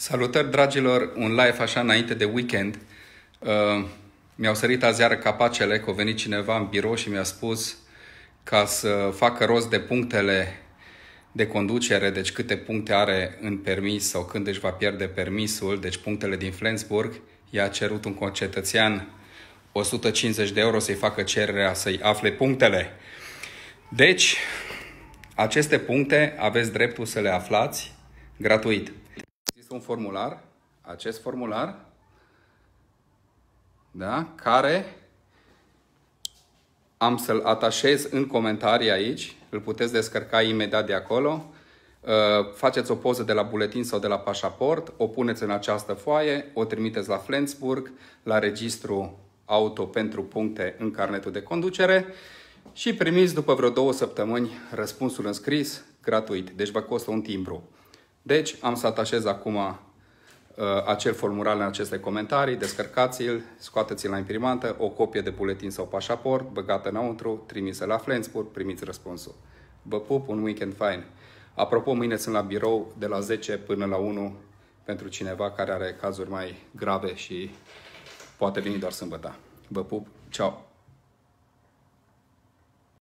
Salutări, dragilor! Un live așa înainte de weekend. Uh, mi-au sărit iară capacele că a venit cineva în birou și mi-a spus ca să facă rost de punctele de conducere, deci câte puncte are în permis sau când își va pierde permisul, deci punctele din Flensburg, i-a cerut un concetățean 150 de euro să-i facă cererea să-i afle punctele. Deci, aceste puncte aveți dreptul să le aflați gratuit există un formular, acest formular, da, care am să-l atașez în comentarii aici, îl puteți descărca imediat de acolo, uh, faceți o poză de la buletin sau de la pașaport, o puneți în această foaie, o trimiteți la Flensburg, la registru auto pentru puncte în carnetul de conducere și primiți după vreo două săptămâni răspunsul înscris gratuit, deci vă costă un timbru. Deci am să atașez acum uh, acel formular în aceste comentarii, descărcați-l, scoateți-l la imprimantă, o copie de buletin sau pașaport, băgată înăuntru, trimisă la Flensburg, primiți răspunsul. Vă pup, un weekend fain! Apropo, mâine sunt la birou de la 10 până la 1 pentru cineva care are cazuri mai grave și poate veni doar sâmbătă. Vă pup, ceau!